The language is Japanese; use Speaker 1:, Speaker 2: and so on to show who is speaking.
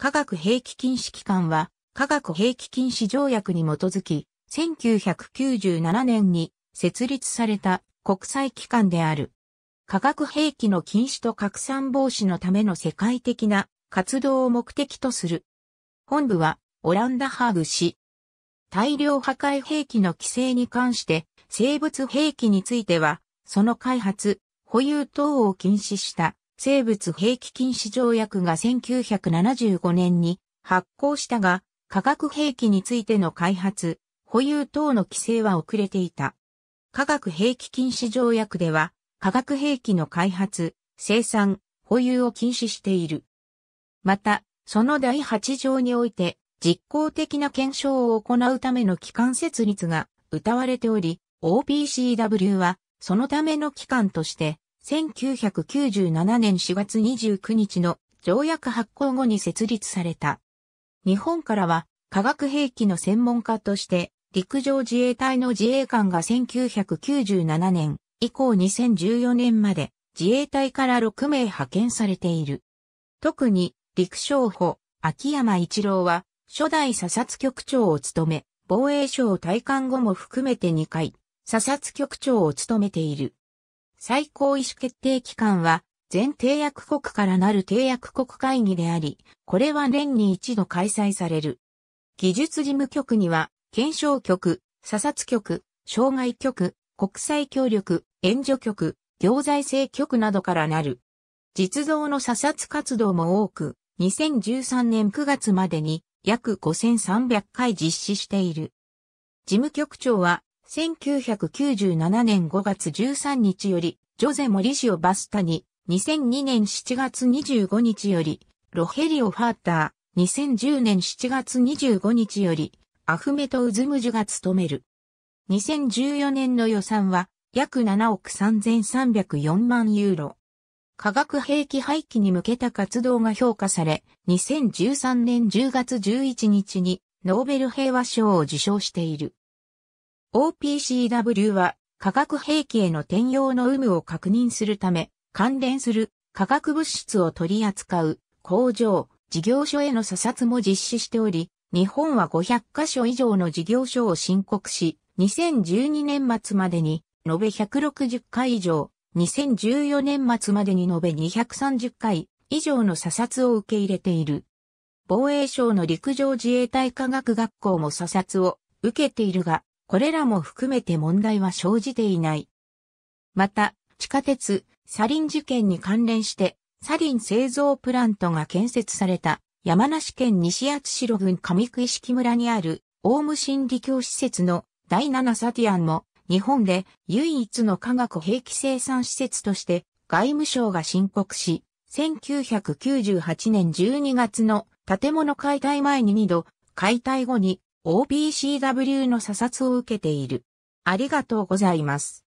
Speaker 1: 科学兵器禁止機関は、科学兵器禁止条約に基づき、1997年に設立された国際機関である。科学兵器の禁止と拡散防止のための世界的な活動を目的とする。本部はオランダハーグ市。大量破壊兵器の規制に関して生物兵器については、その開発、保有等を禁止した生物兵器禁止条約が1975年に発効したが、化学兵器についての開発、保有等の規制は遅れていた。化学兵器禁止条約では、化学兵器の開発、生産、保有を禁止している。また、その第8条において、実効的な検証を行うための機関設立が謳われており、OPCW は、そのための機関として、1997年4月29日の条約発行後に設立された。日本からは化学兵器の専門家として陸上自衛隊の自衛官が1997年以降2014年まで自衛隊から6名派遣されている。特に陸将補秋山一郎は初代査察局長を務め、防衛省退官後も含めて2回、査察局長を務めている。最高意思決定機関は、全締約国からなる締約国会議であり、これは年に一度開催される。技術事務局には、検証局、査察局、障害局、国際協力、援助局、行財政局などからなる。実像の査察活動も多く、2013年9月までに約5300回実施している。事務局長は1997年5月13日より、ジョゼ・モリシオ・バスタに、2002年7月25日より、ロヘリオ・ファーター、2010年7月25日より、アフメト・ウズムジュが務める。2014年の予算は、約7億3304万ユーロ。化学兵器廃棄に向けた活動が評価され、2013年10月11日にノーベル平和賞を受賞している。OPCW は化学兵器への転用の有無を確認するため、関連する化学物質を取り扱う工場、事業所への査察も実施しており、日本は500カ所以上の事業所を申告し、2012年末までに延べ160回以上、2014年末までに延べ230回以上の査察を受け入れている。防衛省の陸上自衛隊科学学校も査察を受けているが、これらも含めて問題は生じていない。また、地下鉄、サリン事件に関連して、サリン製造プラントが建設された山梨県西厚代郡上久石村にあるオウム心理教施設の第7サティアンも日本で唯一の化学兵器生産施設として外務省が申告し、1998年12月の建物解体前に2度、解体後に OBCW の査察を受けている。ありがとうございます。